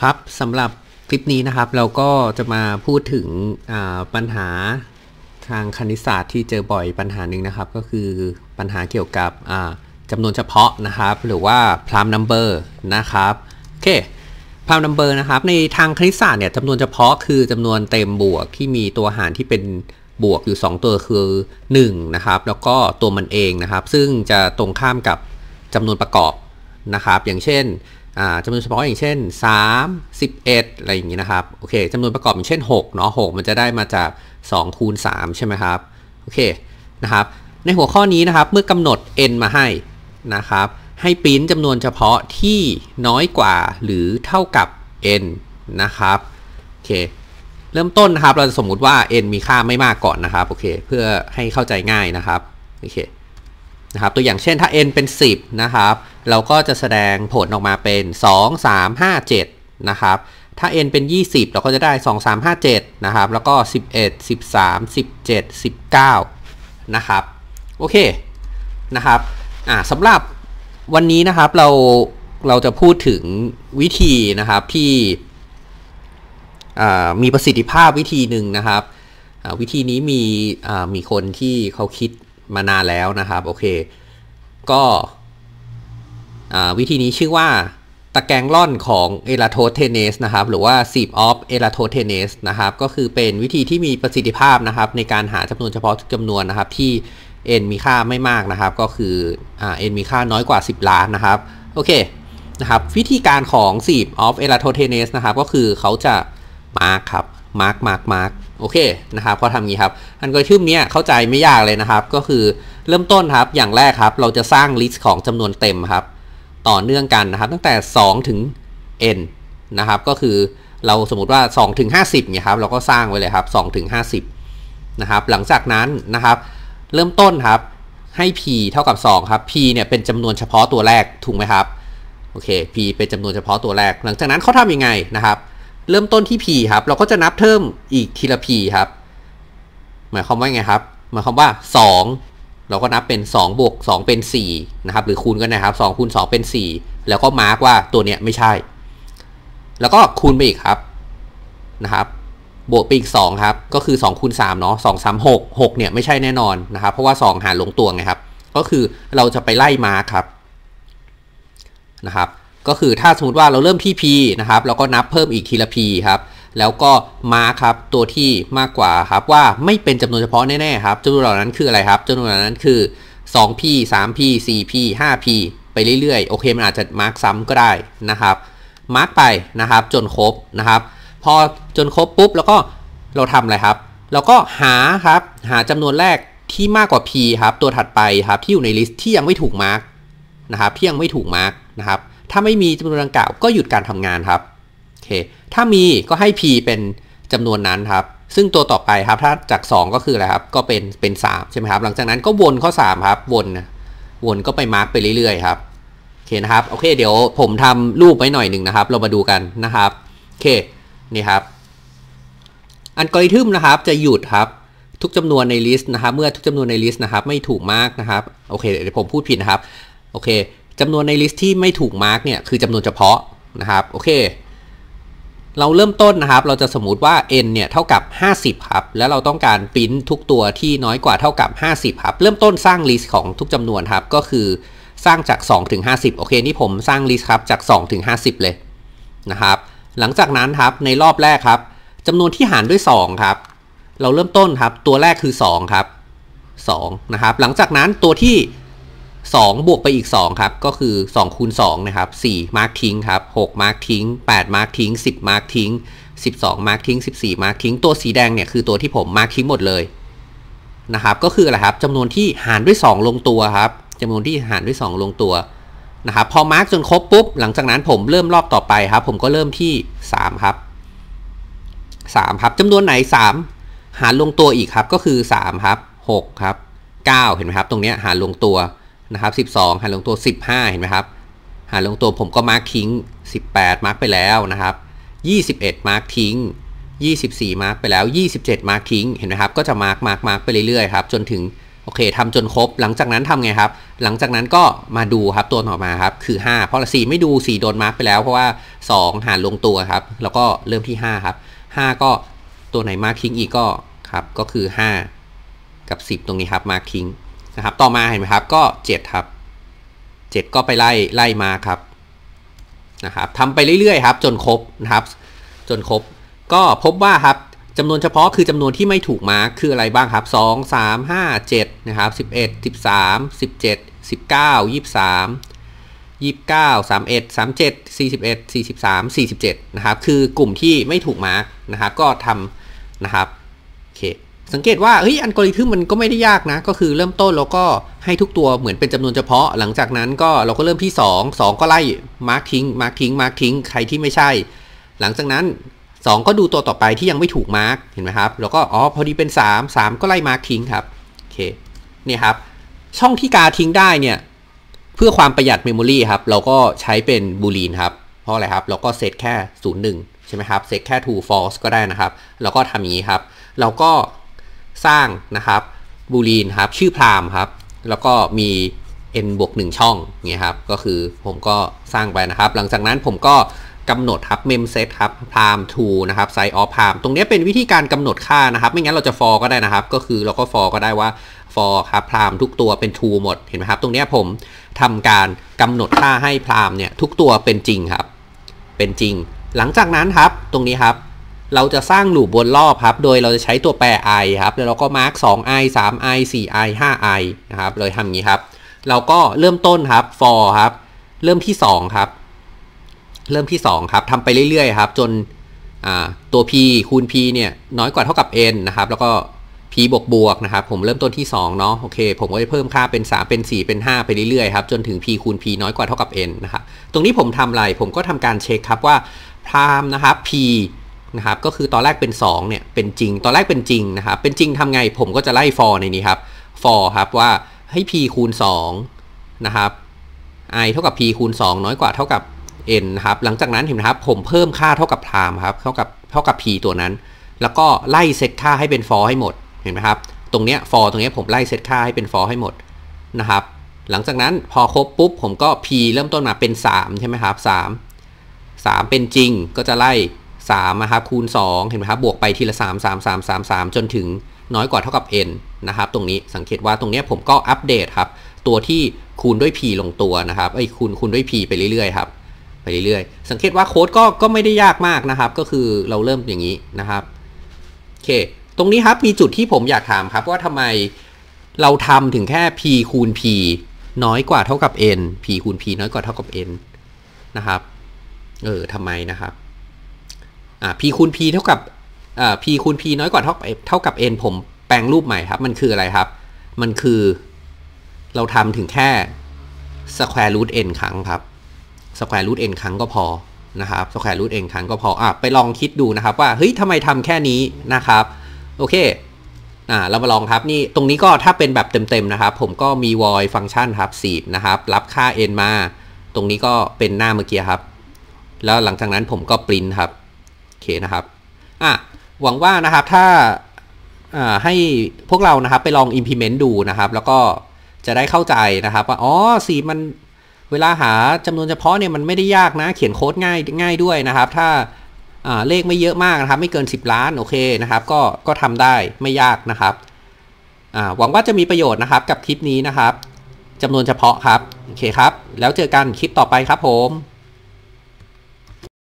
ครับสำหรับคลิปนี้นะครับเราก็จะมาพูดถึงปัญหาทางคณิตศาสตร์ที่เจอบ่อยปัญหาหนึ่งนะครับ ก็คือปัญหาเกี่ยวกับจำนวนเฉพาะนะครับ หรือว่า prime number นะครับโอเค prime number นะครับ ในทางคณิตศาสตร์เนี่ยจำนวนเฉพาะคือจำนวนเต็มบวกที่มีตัวหารที่เป็นบวกอยู่ 2 ตัวคือ1นะครับแล้วก็ตัวมันเองนะครับ ซึ่งจะตรงข้ามกับจำนวนประกอบนะครับ อย่างเช่นจำนวนเฉพาะอย่างเช่น 3 11 อะไรอย่างนี้นะครับ โอเคจำนวนประกอบอย่างเช่น6เนาะ6มันจะได้มาจาก2คูณ3ใช่ไหมครับ โอเค นะครับ ในหัวข้อนี้นะครับ เมื่อกำหนด n มาให้นะครับ ให้ปริ้นจำนวนเฉพาะที่น้อยกว่าหรือเท่ากับ n นะครับ โอเค เริ่มต้นนะครับ เราจะสมมุติว่า n มีค่าไม่มากก่อนนะครับ โอเค เพื่อให้เข้าใจง่ายนะครับ โอเคนะครับตัวอย่างเช่นถ้า n เป็น 10นะครับเราก็จะแสดงผลออกมาเป็น 2 3 5 7นะครับถ้า n เป็น 20 เราก็จะได้ 2 3 5 7นะครับแล้วก็ 11 13 17 19นะครับโอเคนะครับอ่าสำหรับวันนี้นะครับเราเราจะพูดถึงวิธีนะครับที่มีประสิทธิภาพวิธีหนึ่งนะครับวิธีนี้มีมีคนที่เขาคิดมานานแล้วนะครับ โอเค ก็ วิธีนี้ชื่อว่า ตะแกรงล่อนของเอลาโทเทเนสนะครับหรือว่าีบออฟเอลาโทเทเนสนะครับก็คือเป็นวิธีที่มีประสิทธิภาพนะครับในการหาจำนวนเฉพาะจำนวนนะครับที่ n มีค่าไม่มากนะครับ ก็คืออ n มีค่าน้อยกว่า 10 ล้านนะครับ โอเคนะครับ วิธีการของีบออฟเอลาโทเทเนสนะครับก็คือเขาจะมาร์กครับมาร์กมาร์กมาร์กโอเคนะครับพอทำงี้ครับอันกรชื่มเนี้ยเข้าใจไม่ยากเลยนะครับ ก็คือเริ่มต้นครับอย่างแรกครับ เราจะสร้างลิสต์ของจำนวนเต็มครับ ต่อเนื่องกันนะครับตั้งแต่ 2 ถึง n นะครับก็คือเราสมมติว่า2ถึง50เนี่ยครับ เราก็สร้างไว้เลยครับ2ถึง50นะครับหลังจากนั้นนะครับ เริ่มต้นครับให้ p เท่ากับ2ครับ p เนี่ยเป็นจำนวนเฉพาะตัวแรกถูกไหมครับโอเค p เป็นจำนวนเฉพาะตัวแรก หลังจากนั้นเขาทำยังไงนะครับเริ่มต้นที่ p ครับเราก็จะนับเพิ่มอีกทีละ p ครับ หมายความว่าไงครับหมายความว่า 2 เราก็นับเป็น 2 บวก 2 เป็น 4 นะครับ หรือคูณกันนะครับ2คูณ2เป็น 4 แล้วก็มาร์กว่าตัวเนี้ยไม่ใช่ แล้วก็คูณไปอีกครับนะครับบวกไปอีก 2 ครับ ก็คือ 2คูณ3เนาะ2 3 6 6 เนี่ยไม่ใช่แน่นอนนะครับ เพราะว่า 2 หารลงตัวไงครับ ก็คือเราจะไปไล่มาร์กครับ นะครับก็คือถ้าสมมติว่าเราเริ่มที่ p นะครับเราก็นับเพิ่มอีกทีละ p ครับ แล้วก็มาครับตัวที่มากกว่าครับว่าไม่เป็นจำนวนเฉพาะแน่ๆครับจำนวนเหล่านั้นคืออะไรครับจำนวนเหล่านั้นคือ 2p 3p 4p 5p ไปเรื่อยๆโอเค มันอาจจะมาร์กซ้ำก็ได้นะครับมาร์กไปนะครับจนครบนะครับ พอจนครบปุ๊บแล้วก็เราทำอะไรครับเราก็หาครับ หาจำนวนแรกที่มากกว่า p ครับ ตัวถัดไปครับที่อยู่ในลิสต์ที่ยังไม่ถูกมาร์กนะครับที่ยังไม่ถูกมาร์กนะครับถ้าไม่มีจำนวนดังกล่าว ก็หยุดการทำงานครับ โอเค ถ้ามีก็ให้ p เป็นจำนวนนั้นครับ ซึ่งตัวต่อไปครับ ถ้าจาก 2 ก็คืออะไรครับ ก็เป็นเป็น 3 ใช่ไหมครับ หลังจากนั้นก็วนข้อ 3 ครับ วนวนก็ไปมาร์กไปเรื่อยๆครับ โอเคนะครับ โอเค เดี๋ยวผมทำรูปไว้หน่อยหนึ่งนะครับ เรามาดูกันนะครับ โอเค นี่ครับ อันกริทึมนะครับ จะหยุดครับ ทุกจำนวนในลิสต์นะครับ เมื่อทุกจำนวนในลิสต์นะครับ ไม่ถูกมากนะครับ โอเค เดี๋ยวผมพูดผิดนะครับ โอเคจำนวนในลิสต์ที่ไม่ถูกมาร์กเนี่ยคือจำนวนเฉพาะนะครับโอเค เราเริ่มต้นนะครับ เราจะสมมติว่า n เนี่ยเท่ากับ 50 ครับแล้วเราต้องการปริ้นทุกตัวที่น้อยกว่าเท่ากับ 50 ครับเริ่มต้นสร้างลิสต์ของทุกจำนวนครับก็คือสร้างจาก 2 ถึง 50 โอเคนี่ผมสร้างลิสต์ครับจาก 2 ถึง 50 เลยนะครับ หลังจากนั้นครับในรอบแรกครับจำนวนที่หารด้วย 2 ครับเราเริ่มต้นครับตัวแรกคือ 2 ครับ 2 นะครับหลังจากนั้นตัวที่2บวกไปอีก 2 ครับ ก็คือ2คูณ2นะครับ4มาร์คทิ้งครับ6 มาร์คทิ้ง8มาร์คทิ้ง10มาร์คทิ้ง12มาร์คทิ้ง14มาร์คทิ้ง ตัวสีแดงเนี่ยคือตัวที่ผมมาร์คทิ้งหมดเลยนะครับ ก็คืออะไรครับจำนวนที่หารด้วย 2 ลงตัวครับจำนวนที่หารด้วย 2 ลงตัวนะครับพอมาร์กจนครบปุ๊บหลังจากนั้นผมเริ่มรอบต่อไปครับผมก็เริ่มที่ 3 ครับ 3 ครับจำนวนไหน 3 หารลงตัวอีกครับก็คือ3ครับ6 ครับ 9 เห็นไหมครับ ตรงนี้หารลงตัวนะครับ12 หารลงตัว 15เห็นไหมครับหารลงตัวผมก็มาร์คทิ้ง18มาร์คไปแล้วนะครับ21มาร์คทิ้ง24มาร์คไปแล้ว 27มาร์คทิ้งเห็นไหมครับก็จะมาร์คมาร์คมาร์คไปเรื่อยๆครับจนถึงโอเคทำจนครบ หลังจากนั้นทำไงครับ หลังจากนั้นก็มาดูครับตัวต่อมาครับคือ 5 เพราะ 4 ไม่ดู 4 โดนมาร์คไปแล้วเพราะว่า 2 หารลงตัวครับแล้วก็เริ่มที่5ครับ5ก็ตัวไหนมาร์คทิ้งอีกก็ครับก็คือ5 กับ 10 ตรงนี้ครับมาร์คทิ้งนะครับ ต่อมาเห็นไหมครับ ก็ 7 ครับ 7 ก็ไปไล่ ไล่มาครับ นะครับทำไปเรื่อยๆ ครับ จนครบนะครับ จนครบ ก็พบว่าครับจำนวนเฉพาะคือจำนวนที่ไม่ถูกมาร์คคืออะไรบ้างครับ 2 3 5 7นะครับ11 13 17 19 23 29 31 37 41 43 47 นะครับ คือกลุ่มที่ไม่ถูกมาร์กนะครับ ก็ทำนะครับสังเกตว่าเฮ้ยอัลกอริทึมมันก็ไม่ได้ยากนะ ก็คือเริ่มต้นแล้วก็ให้ทุกตัวเหมือนเป็นจำนวนเฉพาะ หลังจากนั้นก็เราก็เริ่มที่ 2 2 ก็ไล่มาร์คทิ้งมาร์คทิ้งมาร์คทิ้งใครที่ไม่ใช่ หลังจากนั้น 2 ก็ดูตัวต่อไปที่ยังไม่ถูกมาร์คเห็นไหมครับ แล้วก็ อ๋อพอดีเป็น 3 3 ก็ไล่มาร์คทิ้งครับโอเคนี่ครับ ช่องที่กาทิ้งได้เนี่ยเพื่อความประหยัดเมมโมรีครับเราก็ใช้เป็นบูลีนครับเพราะอะไรครับเราก็เซตแค่0 1ใช่ไหมครับเซตแค่ true false ก็ได้นะครับเราก็ทำอย่างนี้ครับ เราก็สร้างนะครับบูลีนครับชื่อพรามครับ แล้วก็มี n บวก1ช่องเงี้ยครับก็คือผมก็สร้างไปนะครับ หลังจากนั้นผมก็กำหนดครับ mem set ครับพาม to นะครับ size of พามตรงนี้เป็นวิธีการกำหนดค่านะครับ ไม่งั้นเราจะ for ก็ได้นะครับ ก็คือเราก็ for ก็ได้ว่า for ครับพามทุกตัวเป็น true หมด เห็นไหมครับ ตรงนี้ผมทำการกำหนดค่าให้พามเนี่ยทุกตัวเป็นจริงครับ เป็นจริง หลังจากนั้นครับตรงนี้ครับเราจะสร้างลูปวนรอบครับ โดยเราจะใช้ตัวแปร i ครับ แล้วเราก็มาร์ก 2i 3i 4i 5i นะครับเลยทำอย่างนี้ครับ เราก็เริ่มต้นครับ for ครับ เริ่มที่2ครับ เริ่มที่ 2 ครับทำไปเรื่อยๆครับ จนตัว p คูณ p เนี่ยน้อยกว่าเท่ากับ n นะครับ แล้วก็ p บวกบวกนะครับ ผมเริ่มต้นที่2เนาะ โอเค ผมก็จะเพิ่มค่าเป็น 3 เป็น4เป็น5ไปเรื่อยๆครับ จนถึง p คูณ p น้อยกว่าเท่ากับ n นะครับ ตรงนี้ผมทำอะไร ผมก็ทำการเช็คครับว่าพรามนะครับ p นะครับก็คือตอนแรกเป็น 2เนี่ยเป็นจริงตอนแรกเป็นจริงนะครับเป็นจริงทำไงผมก็จะไล่ for ในนี้ครับ for ครับว่าให้ p คูณ2นะครับ i เท่ากับ p คูณ 2 น้อยกว่าเท่ากับ n นะครับหลังจากนั้นเห็นไหมครับผมเพิ่มค่าเท่ากับ time ครับเท่ากับเท่ากับ p ตัวนั้น แล้วก็ไล่เซตค่าให้เป็น for ให้หมดเห็นไหมครับตรงเนี้ย for ตรงเนี้ยผมไล่เซตค่าให้เป็น for ให้หมดนะครับหลังจากนั้นพอครบปุ๊บผมก็ p เริ่มต้นมาเป็น 3 ใช่ไหมครับ3 3 เป็นจริงก็จะไล่3นะครับคูณ 2 เห็นไหมครับบวกไปทีละ3 3 3 3 3 จนถึงน้อยกว่าเท่ากับ n นะครับตรงนี้สังเกตว่าตรงนี้ผมก็อัปเดตครับ ตัวที่คูณด้วย p ลงตัวนะครับไอ้คูณคูณด้วย p ไปเรื่อยๆครับไปเรื่อยๆ สังเกตว่าโค้ดก็ก็ไม่ได้ยากมากนะครับ ก็คือเราเริ่มอย่างนี้นะครับ โอเค ตรงนี้ครับ มีจุดที่ผมอยากถามครับ ว่าทำไมเราทำถึงแค่ p คูณ p น้อยกว่าเท่ากับ n p คูณ p น้อยกว่าเท่ากับ n นะครับเออทำไมนะครับ่า p คูณ p เท่ากับอ่า p คูณ p น้อยกว่าเท่าเท่ากับ n ผมแปลงรูปใหม่ครับ มันคืออะไรครับ มันคือเราทำถึงแค่ square root n ครั้งครับ square root n ครั้งก็พอนะครับ square root n ครั้งก็พออ่ะไปลองคิดดูนะครับว่าเฮ้ยทำไมทำแค่นี้นะครับ โอเคอ่าเรามาลองครับนี่ตรงนี้ก็ถ้าเป็นแบบเต็มๆนะครับ ผมก็มี void ฟังก์ชันครับสีบนะครับรับค่า n มา ตรงนี้ก็เป็นหน้าเมื่อกี้ครับ แล้วหลังจากนั้นผมก็ปริ้นครับเคนะครับอ่ะหวังว่านะครับถ้าให้พวกเรานะครับไปลอง implement ดูนะครับ แล้วก็จะได้เข้าใจนะครับว่าอ๋อสีมันเวลาหาจำนวนเฉพาะเนี่ยมันไม่ได้ยากนะ เขียนโค้ดง่ายง่ายด้วยนะครับ ถ้าเลขไม่เยอะมากนะครับไม่เกิน 10 ล้านโอเคนะครับก็ก็ทำได้ไม่ยากนะครับอหวังว่าจะมีประโยชน์นะครับกับคลิปนี้นะครับจำนวนเฉพาะครับโอเคครับแล้วเจอกันคลิปต่อไปครับผม